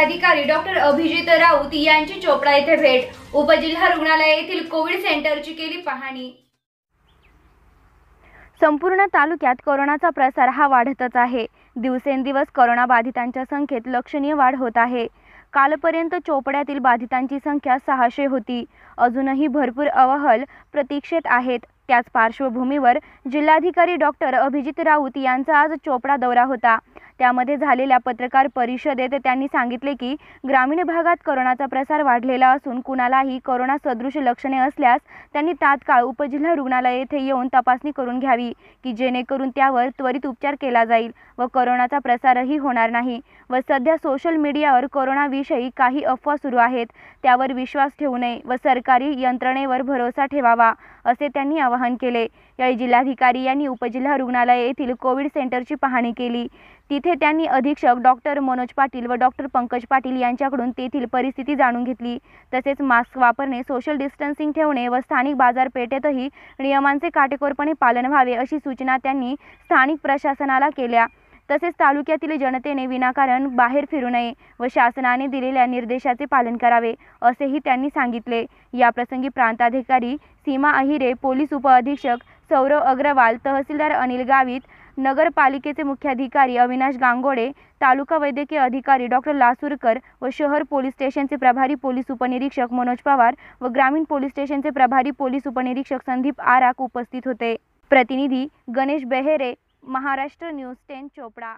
जिल्हाधिकारी डॉक्टर अभिजित राऊत यांची चोपडा येथे भेट उपजिल्हा रुग्णालय येथील कोविड सेंटरची केली पाहणी संपूर्ण तालुक्यात कोरोनाचा प्रसार हा वाढतच आहे दिवसेंदिवस कोरोनाबाधितांच्या संख्येत लक्षणीय वाढ होत आहे कालपर्यंत चोपड्यातील बाधितांची संख्या सहाशे होती अजूनही भरपूर अवहल प्रतीक्षेत आहेत त्याच पार्श्वभूमीवर जिल्हाधिकारी डॉक्टर अभिजित राऊत यांचा आज चोपडा दौरा होता त्यामध्ये झालेल्या पत्रकार परिषदेत त्यांनी सांगितले की ग्रामीण भागात करोनाचा प्रसार वाढलेला असून कुणालाही करोना सदृश लक्षणे असल्यास त्यांनी तात्काळ उपजिल्हा रुग्णालय येथे येऊन तपासणी करून घ्यावी की जेणेकरून त्यावर त्वरित उपचार केला जाईल व करोनाचा प्रसारही होणार नाही व सध्या सोशल मीडियावर करोनाविषयी काही अफवा सुरू आहेत त्यावर विश्वास ठेवू नये व सरकारी यंत्रणेवर भरोसा ठेवावा असे त्यांनी आवाहन केले यावेळी जिल्हाधिकारी यांनी उपजिल्हा रुग्णालय येथील कोविड सेंटरची पाहणी केली तिथे त्यांनी अधीक्षक डॉक्टर मनोज पाटील व डॉक्टर पंकज पाटील यांच्याकडून तेथील परिस्थिती जाणून घेतली तसेच मास्क वापरणे सोशल डिस्टन्सिंग ठेवणे व स्थानिक बाजारपेठेतही नियमांचे काटेकोरपणे पालन व्हावे अशी सूचना त्यांनी स्थानिक प्रशासनाला केल्या तसेच तालुक्यातील जनतेने विनाकारण बाहेर फिरू नये व शासनाने दिलेल्या निर्देशाचे पालन करावे असेही त्यांनी सांगितले याप्रसंगी प्रांताधिकारी सीमा अहिरे पोलीस उपअधीक्षक सौरव अग्रवाल तहसीलदार अनिल गावित नगरपालिकेचे मुख्याधिकारी अविनाश गांगोडे तालुका वैद्यकीय अधिकारी डॉक्टर लासूरकर व शहर पोलीस स्टेशनचे प्रभारी पोलीस उपनिरीक्षक मनोज पवार व ग्रामीण पोलीस स्टेशनचे प्रभारी पोलीस उपनिरीक्षक संदीप आराक उपस्थित होते प्रतिनिधी गणेश बेहेरे महाराष्ट्र न्यूज टेन चोपडा